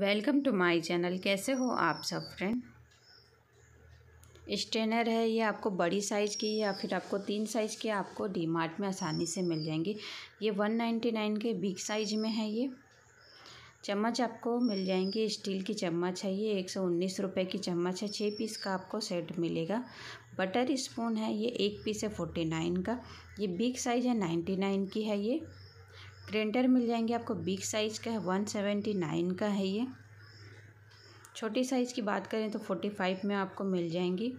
welcome to my channel कैसे हो आप सब फ्रेंड स्ट्रेनर है ये आपको बड़ी साइज़ की या फिर आपको तीन साइज़ की आपको डी मार्ट में आसानी से मिल जाएंगी ये वन नाइन्टी नाइन के बिग साइज में है ये चम्मच आपको मिल जाएंगे स्टील की चम्मच है ये एक सौ उन्नीस रुपये की चम्मच है छः पीस का आपको सेट मिलेगा बटर स्पून है ये एक पीस है फोर्टी नाइन का ये बिग साइज़ है नाइन्टी नाइन की है ये प्रिंटर मिल जाएंगे आपको बिग साइज़ का है वन सेवेंटी नाइन का है ये छोटी साइज़ की बात करें तो फोर्टी फाइव में आपको मिल जाएंगी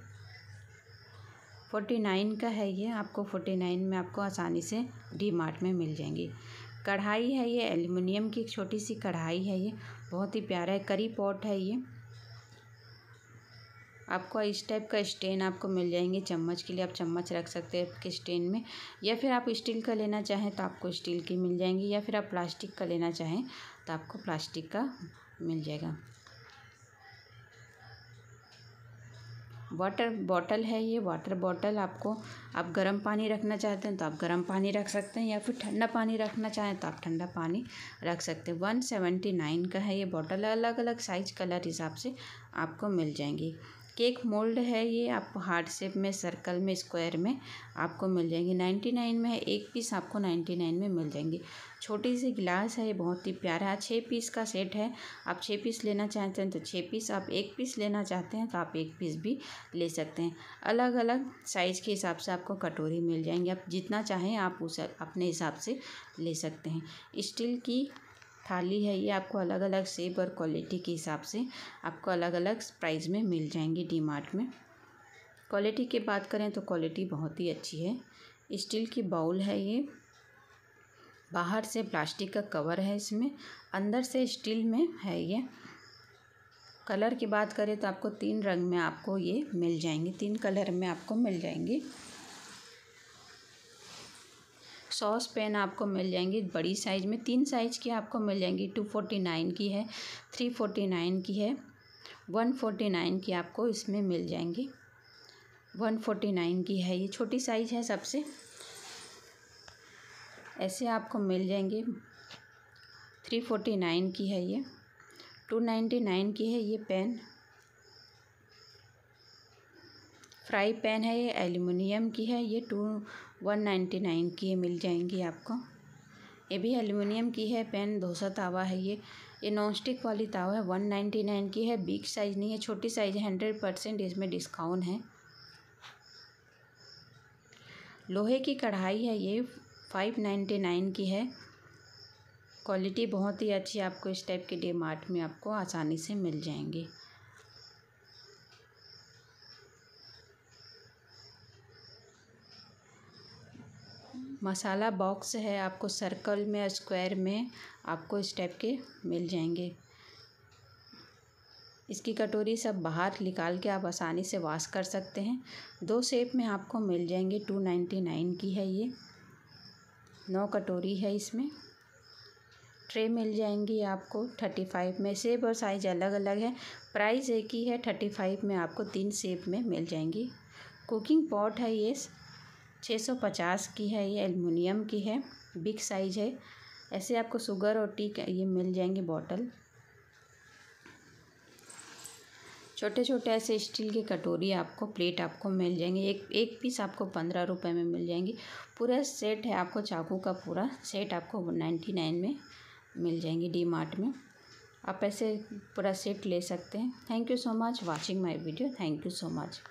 फोर्टी नाइन का है ये आपको फोर्टी नाइन में आपको आसानी से डी मार्ट में मिल जाएंगी कढ़ाई है ये एल्युमिनियम की एक छोटी सी कढ़ाई है ये बहुत ही प्यारा है करी पॉट है ये आपको इस टाइप का स्टैंड आपको मिल जाएंगे चम्मच के लिए आप चम्मच रख सकते हैं आपके स्टैंड में या फिर आप स्टील का लेना चाहें तो आपको स्टील की मिल जाएंगी या फिर आप प्लास्टिक का लेना चाहें तो आपको प्लास्टिक का मिल जाएगा वाटर बॉटल है ये वाटर बॉटल आपको आप गर्म पानी रखना चाहते हैं तो आप गर्म पानी रख सकते हैं या फिर ठंडा पानी रखना चाहें तो आप ठंडा पानी रख सकते हैं वन सेवेंटी नाइन का है ये बॉटल अलग अलग साइज कलर हिसाब से आपको मिल जाएंगी केक मोल्ड है ये आपको हार्ट शेप में सर्कल में स्क्वायर में आपको मिल जाएंगे नाइन्टी नाइन में है एक पीस आपको नाइन्टी नाइन में मिल जाएंगे छोटी सी गिलास है ये बहुत ही प्यारा है छः पीस का सेट है आप छः पीस लेना चाहते हैं तो छः पीस आप एक पीस लेना चाहते हैं तो आप एक पीस भी ले सकते हैं अलग अलग साइज़ के हिसाब से आपको कटोरी मिल जाएंगी आप जितना चाहें आप उस अपने हिसाब से ले सकते हैं स्टील की थाली है ये आपको अलग अलग सेप और क्वालिटी के हिसाब से आपको अलग अलग प्राइस में मिल जाएंगी डी मार्ट में क्वालिटी की बात करें तो क्वालिटी बहुत ही अच्छी है स्टील की बाउल है ये बाहर से प्लास्टिक का कवर है इसमें अंदर से स्टील में है ये कलर की बात करें तो आपको तीन रंग में आपको ये मिल जाएंगे तीन कलर में आपको मिल जाएंगी सॉस पेन आपको मिल जाएंगी बड़ी साइज़ में तीन साइज़ की आपको मिल जाएंगी टू फोर्टी नाइन की है थ्री फोर्टी नाइन की है वन फोर्टी नाइन की आपको इसमें मिल जाएंगी वन फोर्टी नाइन की है ये छोटी साइज़ है सबसे ऐसे आपको मिल जाएंगे थ्री फोर्टी नाइन की है ये टू नाइन्टी नाइन की है ये पेन फ्राई पैन है ये एल्यूमिनियम की है ये टू वन नाइन्टी नाइन की ये मिल जाएंगी आपको ये भी एल्यूमिनियम की है पेन दोसा तावा है ये ये नॉन स्टिक वाली तावा है वन नाइन्टी नाइन की है बिग साइज़ नहीं है छोटी साइज़ है हंड्रेड परसेंट इसमें डिस्काउंट है लोहे की कढ़ाई है ये फाइव नाइन्टी नाइन की है क्वालिटी बहुत ही अच्छी आपको इस टाइप के डी मार्ट में आपको आसानी से मिल जाएंगी मसाला बॉक्स है आपको सर्कल में स्क्वायर में आपको इस टाइप के मिल जाएंगे इसकी कटोरी सब बाहर निकाल के आप आसानी से वाश कर सकते हैं दो सेप में आपको मिल जाएंगे टू नाइन्टी नाइन की है ये नौ कटोरी है इसमें ट्रे मिल जाएंगी आपको थर्टी फाइव में सेप और साइज़ अलग अलग है प्राइस एक ही है थर्टी फाइव में आपको तीन सेप में मिल जाएंगी कुकिंग पॉट है ये छः सौ पचास की है ये एलमिनियम की है बिग साइज है ऐसे आपको शुगर और टी का ये मिल जाएंगे बॉटल छोटे छोटे ऐसे स्टील के कटोरी आपको प्लेट आपको मिल जाएंगे एक एक पीस आपको पंद्रह रुपए में मिल जाएंगी पूरा सेट है आपको चाकू का पूरा सेट आपको नाइन्टी नाइन में मिल जाएंगी डी मार्ट में आप ऐसे पूरा सेट ले सकते हैं thank you so much watching my video thank you so much